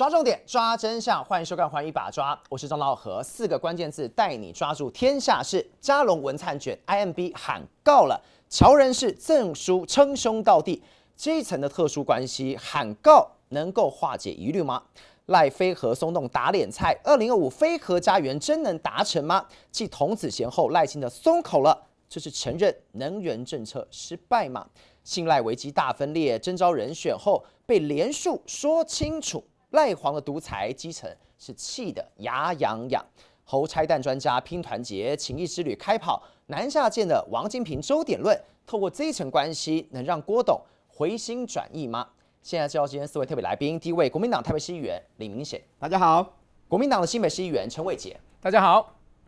抓重点，抓真相，欢迎收看《迎一把抓》，我是张老和，四个关键字带你抓住天下事：加隆文灿卷，IMB 喊告了，乔人是赠书称兄道弟，这一层的特殊关系喊告能够化解疑虑吗？赖飞和松动打脸菜，二零二五飞和家园真能达成吗？继童子贤后，赖清的松口了，这是承认能源政策失败吗？信赖危机大分裂，征招人选后被连树说清楚。赖黄的独裁基层是气得牙痒痒，侯拆弹专家拼团结，情谊之旅开跑，南下见的王金平、周点论，透过这一层关系，能让郭董回心转意吗？现在介绍今天四位特别来宾，第一位国民党台北市议员李明显，大家好；国民党的新北市议员陈伟杰，大家好；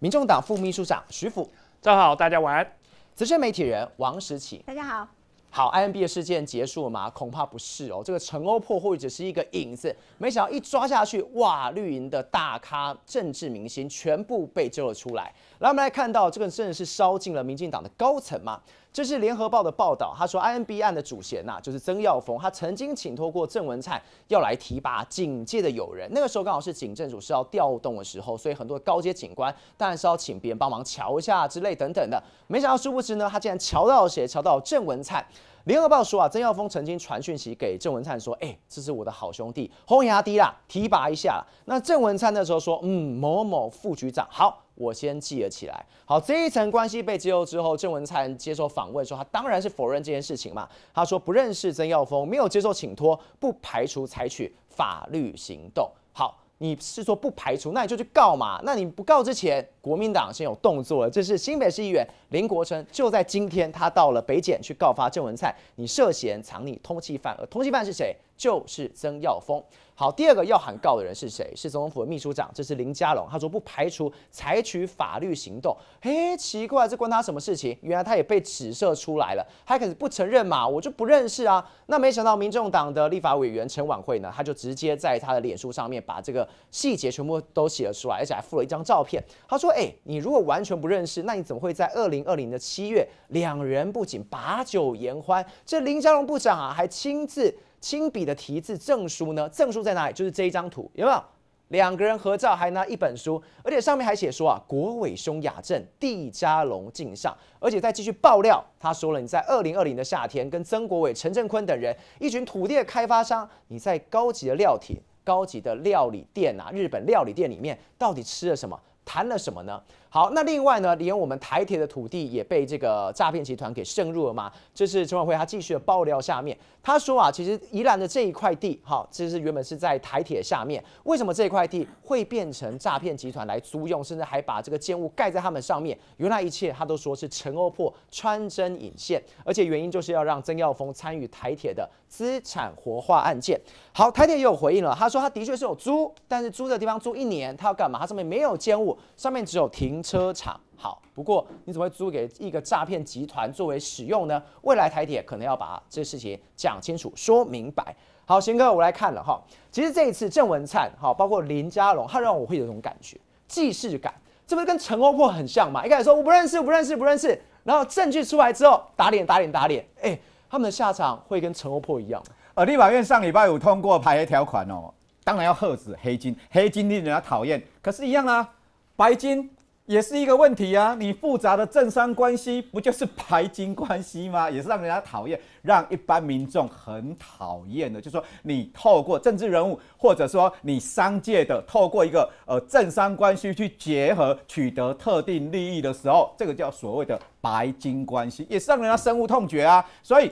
民众党副秘书长徐福，大家好；大家晚安，资深媒体人王时起，大家好。好，IMB 的事件结束了吗？恐怕不是哦，这个陈欧破或只是一个影子，没想到一抓下去，哇，绿营的大咖、政治明星全部被揪了出来。来，我们来看到这个真的是烧尽了民进党的高层吗？这是联合报的报道，他说，I N B 案的主嫌呐，就是曾耀峰，他曾经请托过郑文灿要来提拔警界的友人，那个时候刚好是警政署是要调动的时候，所以很多高阶警官当然是要请别人帮忙瞧一下之类等等的，没想到殊不知呢，他竟然瞧到谁，瞧到郑文灿。联合报说啊，曾耀峰曾经传讯息给郑文灿说：“哎，这是我的好兄弟洪崖低啦，提拔一下。”那郑文灿那时候说：“嗯，某某副局长，好，我先记了起来。”好，这一层关系被揭露之后，郑文灿接受访问说：“他当然是否认这件事情嘛，他说不认识曾耀峰，没有接受请托，不排除采取法律行动。”好。你是说不排除，那你就去告嘛。那你不告之前，国民党先有动作，这是新北市议员林国成就在今天，他到了北检去告发郑文灿，你涉嫌藏匿通缉犯，而通缉犯是谁？就是曾耀峰。好，第二个要喊告的人是谁？是总统府的秘书长，这是林佳龙。他说不排除采取法律行动。嘿，奇怪，这关他什么事情？原来他也被指涉出来了，还是不承认嘛？我就不认识啊。那没想到，民众党的立法委员陈婉慧呢，他就直接在他的脸书上面把这个细节全部都写了出来，而且还附了一张照片。他说：“哎，你如果完全不认识，那你怎么会在二零二零的七月，两人不仅把酒言欢，这林佳龙部长啊，还亲自。”亲笔的题字证书呢？证书在哪里？就是这一张图，有没有？两个人合照，还拿一本书，而且上面还写说啊，国伟兄雅正，地加龙敬上。而且再继续爆料，他说了，你在二零二零的夏天，跟曾国伟、陈振坤等人，一群土地的开发商，你在高级的料体、高级的料理店啊，日本料理店里面，到底吃了什么，谈了什么呢？好，那另外呢，连我们台铁的土地也被这个诈骗集团给渗入了嘛？这是陈婉慧她继续的爆料。下面她说啊，其实宜兰的这一块地，哈，其实原本是在台铁下面，为什么这块地会变成诈骗集团来租用，甚至还把这个建物盖在他们上面？原来一切她都说是陈欧破穿针引线，而且原因就是要让曾耀峰参与台铁的资产活化案件。好，台铁也有回应了，他说他的确是有租，但是租的地方租一年，他要干嘛？他上面没有建物，上面只有停。车厂好，不过你怎么会租给一个诈骗集团作为使用呢？未来台铁可能要把这事情讲清楚、说明白。好，贤哥，我来看了哈。其实这一次郑文灿，哈，包括林佳龙，他让我会有种感觉，既视感。这不是跟陈欧珀很像吗？一开始说我不认识、不认识、不认识，然后证据出来之后，打脸、打脸、打脸。哎，他们的下场会跟陈欧珀一样。呃，立法院上礼拜五通过排黑条款哦，当然要遏止黑金，黑金令人家讨厌，可是，一样啊，白金。也是一个问题啊。你复杂的政商关系不就是白金关系吗？也是让人家讨厌，让一般民众很讨厌的。就是说你透过政治人物，或者说你商界的透过一个呃政商关系去结合，取得特定利益的时候，这个叫所谓的白金关系，也是让人家深恶痛绝啊。所以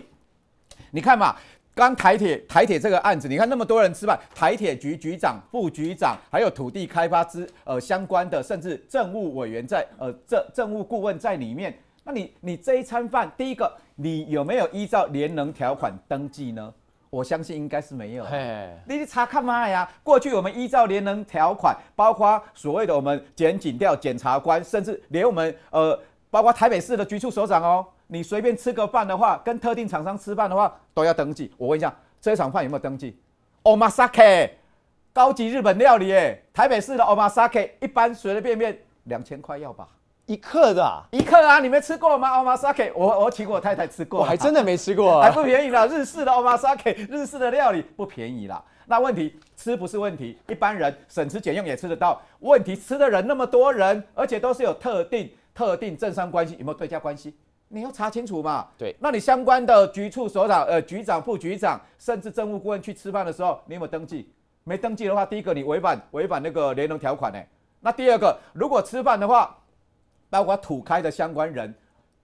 你看嘛。刚台铁台铁这个案子，你看那么多人吃饭，台铁局局长、副局长，还有土地开发之呃相关的，甚至政务委员在呃政政务顾问在里面。那你你这一餐饭，第一个你有没有依照联能条款登记呢？我相信应该是没有。你去查看嘛呀？过去我们依照联能条款，包括所谓的我们检警调检察官，甚至连我们呃包括台北市的局处所长哦。你随便吃个饭的话，跟特定厂商吃饭的话都要登记。我问一下，这一场饭有没有登记？Omakase 高级日本料理，台北市的 Omakase 一般随随便便两千块要吧？一克的？一克啊？你没吃过吗？Omakase 我我请我太太吃过，我还真的没吃过，还不便宜啦。日式的 Omakase 日式的料理不便宜啦。那问题吃不是问题，一般人省吃俭用也吃得到。问题吃的人那么多人，而且都是有特定特定政商关系，有没有对价关系？你要查清楚嘛？对，那你相关的局处所长、呃局长、副局长，甚至政务顾问去吃饭的时候，你有没有登记？没登记的话，第一个你违反违反那个联农条款呢。那第二个，如果吃饭的话，包括土开的相关人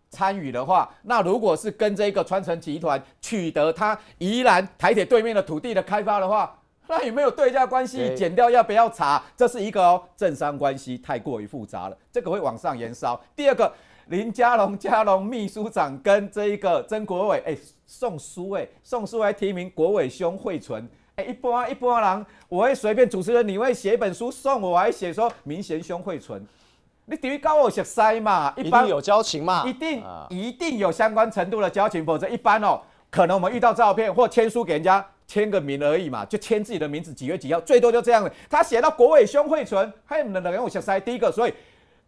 参与的话，那如果是跟这个川城集团取得他宜兰台铁对面的土地的开发的话，那有没有对价关系？减掉要不要查？这是一个哦，政商关系太过于复杂了，这个会往上延烧。第二个。林家龙、家龙秘书长跟这一个曾国伟，哎，送书哎，送书还提名国伟兄惠存。哎，一般一般人，我会随便主持人，你会写一本书送我，还写说明贤兄惠存。你等于教我写塞嘛，一定有交情嘛，一定一定有相关程度的交情，否则一般哦，可能我们遇到照片或签书给人家签个名而已嘛，就签自己的名字几月几号，最多就这样了。他写到国伟兄惠存，嘿，能能人我写塞第一个，所以。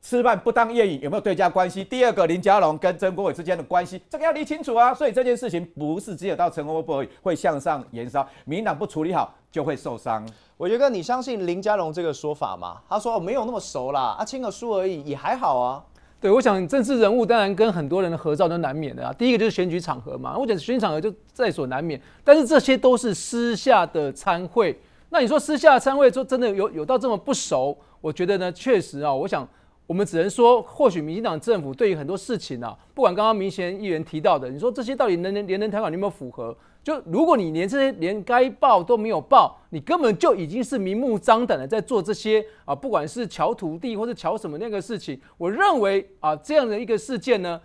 吃饭不当夜饮有没有对家关系？第二个林佳龙跟曾国伟之间的关系，这个要理清楚啊。所以这件事情不是只有到陈国伟会向上延烧，民进党不处理好就会受伤。我觉得你相信林佳龙这个说法吗？他说没有那么熟啦，啊，签个书而已，也还好啊。对，我想政治人物当然跟很多人的合照都难免的啊。第一个就是选举场合嘛，我得选举场合就在所难免。但是这些都是私下的参会，那你说私下的参会说真的有有到这么不熟？我觉得呢，确实啊，我想。我们只能说，或许民进党政府对于很多事情啊，不管刚刚明贤议员提到的，你说这些到底能能连人参考，有没有符合？就如果你连这些连该报都没有报，你根本就已经是明目张胆的在做这些啊，不管是桥土地或者桥什么那个事情，我认为啊这样的一个事件呢，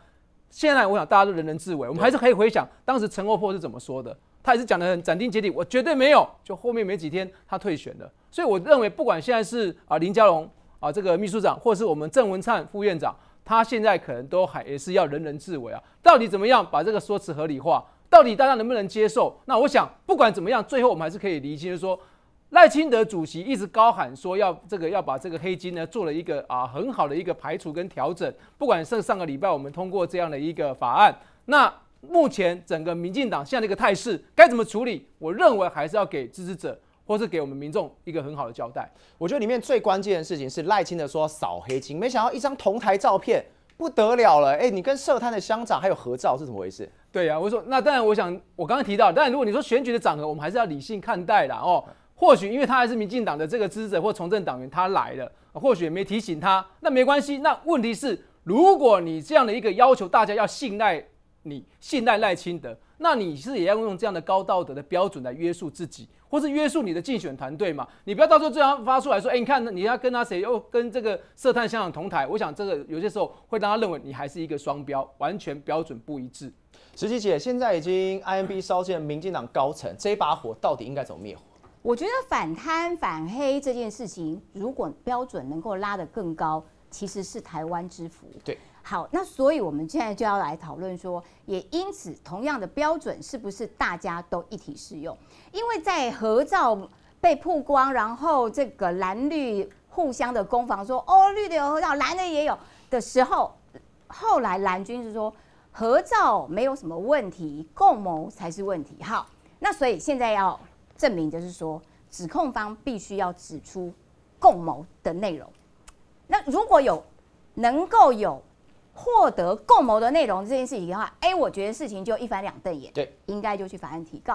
现在我想大家都人人自危，我们还是可以回想当时陈欧珀是怎么说的，他也是讲的很斩钉截铁，我绝对没有，就后面没几天他退选了，所以我认为不管现在是啊林佳龙。啊，这个秘书长，或是我们郑文灿副院长，他现在可能都还也是要人人自危啊。到底怎么样把这个说辞合理化？到底大家能不能接受？那我想，不管怎么样，最后我们还是可以理清，就是说，赖清德主席一直高喊说要这个要把这个黑金呢做了一个啊很好的一个排除跟调整。不管是上个礼拜我们通过这样的一个法案，那目前整个民进党现在的个态势该怎么处理？我认为还是要给支持者。或是给我们民众一个很好的交代，我觉得里面最关键的事情是赖清德说扫黑金，没想到一张同台照片不得了了，哎，你跟涉贪的乡长还有合照是怎么回事？对呀，我说那当然，我想我刚刚提到，但如果你说选举的场合，我们还是要理性看待啦。哦。或许因为他还是民进党的这个支持者或从政党员，他来了，或许也没提醒他，那没关系。那问题是，如果你这样的一个要求大家要信赖你，信赖赖清德，那你是也要用这样的高道德的标准来约束自己。或是约束你的竞选团队嘛，你不要到时候这样发出来说，哎，你看你要跟他谁又跟这个色探香港同台，我想这个有些时候会让他认为你还是一个双标，完全标准不一致。石琪姐，现在已经 IMB 烧尽民进党高层，这把火到底应该怎么灭火？我觉得反贪反黑这件事情，如果标准能够拉得更高，其实是台湾之福。对。好，那所以我们现在就要来讨论说，也因此同样的标准是不是大家都一体适用？因为在合照被曝光，然后这个蓝绿互相的攻防说，哦，绿的有合照，蓝的也有的时候，后来蓝军是说合照没有什么问题，共谋才是问题。好，那所以现在要证明就是说，指控方必须要指出共谋的内容。那如果有能够有。获得共谋的内容这件事情的话，哎，我觉得事情就一翻两瞪眼，对，应该就去法院提告。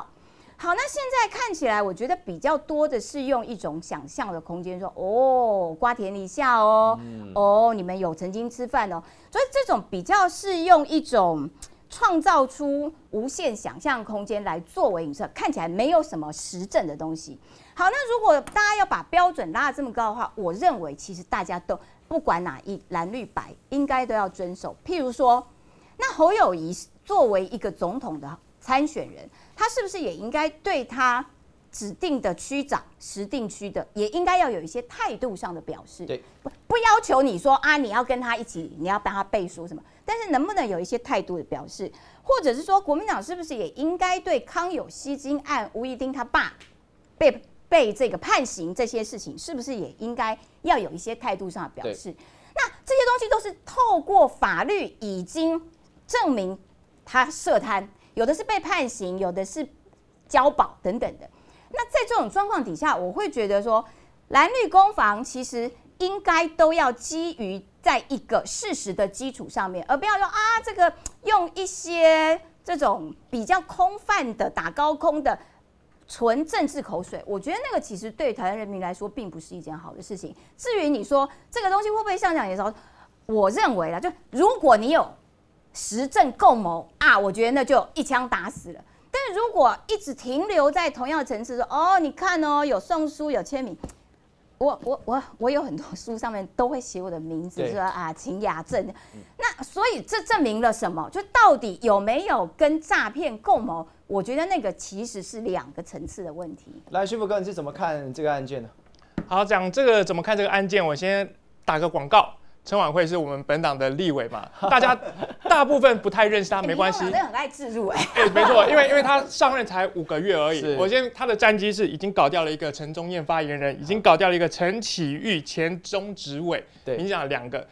好，那现在看起来，我觉得比较多的是用一种想象的空间，说哦，瓜田李下哦，哦，你们有曾经吃饭哦，所以这种比较是用一种创造出无限想象空间来作为影射，看起来没有什么实证的东西。好，那如果大家要把标准拉得这么高的话，我认为其实大家都。不管哪一蓝绿白，应该都要遵守。譬如说，那侯友谊作为一个总统的参选人，他是不是也应该对他指定的区长、实定区的，也应该要有一些态度上的表示？对，不不要求你说啊，你要跟他一起，你要帮他背书什么？但是能不能有一些态度的表示？或者是说，国民党是不是也应该对康有熙金案吴一丁他爸被被这个判刑这些事情，是不是也应该要有一些态度上的表示？那这些东西都是透过法律已经证明他涉贪，有的是被判刑，有的是交保等等的。那在这种状况底下，我会觉得说，蓝绿攻防其实应该都要基于在一个事实的基础上面，而不要说啊，这个用一些这种比较空泛的、打高空的。纯政治口水，我觉得那个其实对台湾人民来说并不是一件好的事情。至于你说这个东西会不会像蒋介石，我认为啦，就如果你有实政共谋啊，我觉得那就一枪打死了。但是如果一直停留在同样的层次，说哦，你看哦，有送书有签名。我我我我有很多书上面都会写我的名字，说啊秦雅正，那所以这证明了什么？就到底有没有跟诈骗共谋？我觉得那个其实是两个层次的问题。来，徐福哥，你是怎么看这个案件的？好，讲这个怎么看这个案件，我先打个广告。陈婉慧是我们本党的立委嘛，大家大部分不太认识他，没关系。他真的很爱自吹。哎，没错，因为因为他上任才五个月而已。我先他的战绩是已经搞掉了一个陈中燕发言人，已经搞掉了一个陈启玉前中执委，影响两个。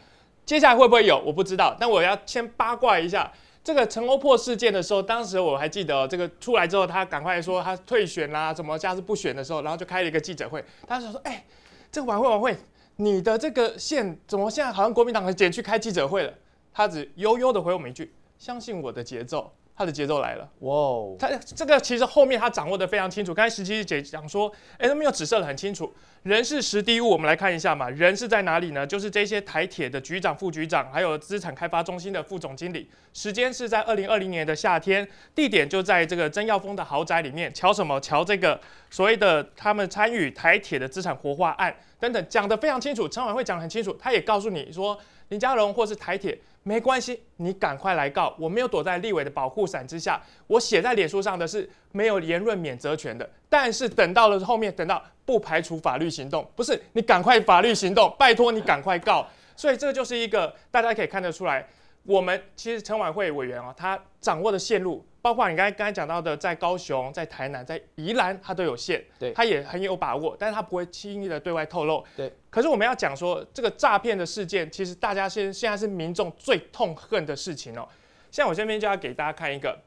接下来会不会有？我不知道。但我要先八卦一下这个陈欧破事件的时候，当时我还记得这个出来之后，他赶快说他退选啦，怎么下次不选的时候，然后就开了一个记者会，他就说：“哎，这个晚会晚会。”你的这个线怎么现在好像国民党的减去开记者会了？他只悠悠的回我们一句：“相信我的节奏。”他的节奏来了，哇！他这个其实后面他掌握的非常清楚。刚才十七姐讲说，哎，他们有指示的很清楚，人是十地物，我们来看一下嘛，人是在哪里呢？就是这些台铁的局长、副局长，还有资产开发中心的副总经理。时间是在二零二零年的夏天，地点就在这个曾耀峰的豪宅里面。瞧什么？瞧这个所谓的他们参与台铁的资产活化案等等，讲得非常清楚。陈晚会讲很清楚，他也告诉你说林佳荣或是台铁。没关系，你赶快来告！我没有躲在立委的保护伞之下，我写在脸书上的是没有言论免责权的。但是等到了后面，等到不排除法律行动，不是你赶快法律行动，拜托你赶快告。所以这就是一个大家可以看得出来，我们其实城委会委员啊，他掌握的线路。包括你刚才刚才讲到的，在高雄、在台南、在宜兰，他都有限，他也很有把握，但是他不会轻易的对外透露。对。可是我们要讲说，这个诈骗的事件，其实大家现现在是民众最痛恨的事情哦。像我这边就要给大家看一个，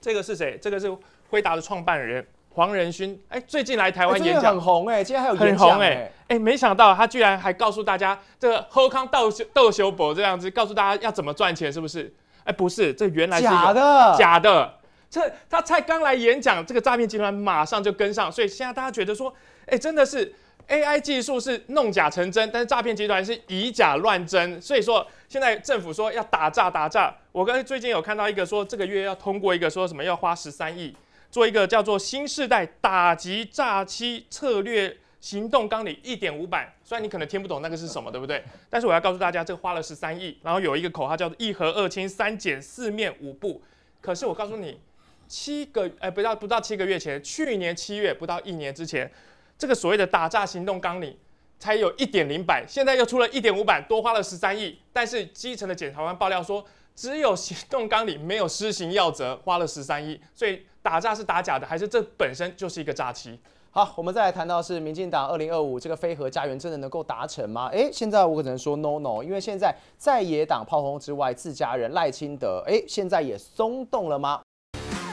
这个是谁？这个是辉达的创办人黄仁勋。哎，最近来台湾演讲很红哎，今天还有很红哎，哎，没想到他居然还告诉大家这个 Ho 康斗斗修博这样子，告诉大家要怎么赚钱，是不是？哎，不是，这原来是假的，假的。这他才刚来演讲，这个诈骗集团马上就跟上，所以现在大家觉得说，哎，真的是 AI 技术是弄假成真，但是诈骗集团是以假乱真。所以说，现在政府说要打诈打诈。我刚最近有看到一个说，这个月要通过一个说什么要花十三亿做一个叫做新时代打击诈欺策略。行动纲领一点五版，虽然你可能听不懂那个是什么，对不对？但是我要告诉大家，这花了十三亿，然后有一个口号叫做“一核二清三减四面五步”。可是我告诉你，七个哎，不到不到七个月前，去年七月不到一年之前，这个所谓的打诈行动纲领才有一点零版，现在又出了一点五版，多花了十三亿。但是基层的检察官爆料说，只有行动纲领没有施行要则，花了十三亿。所以打诈是打假的，还是这本身就是一个诈欺？好，我们再来谈到是民进党二零二五这个非核家园真的能够达成吗？哎，现在我只能说 no no，因为现在在野党炮轰之外，自家人赖清德，哎，现在也松动了吗？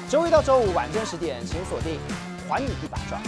周一到周五晚间十点，请锁定《还你一百转》。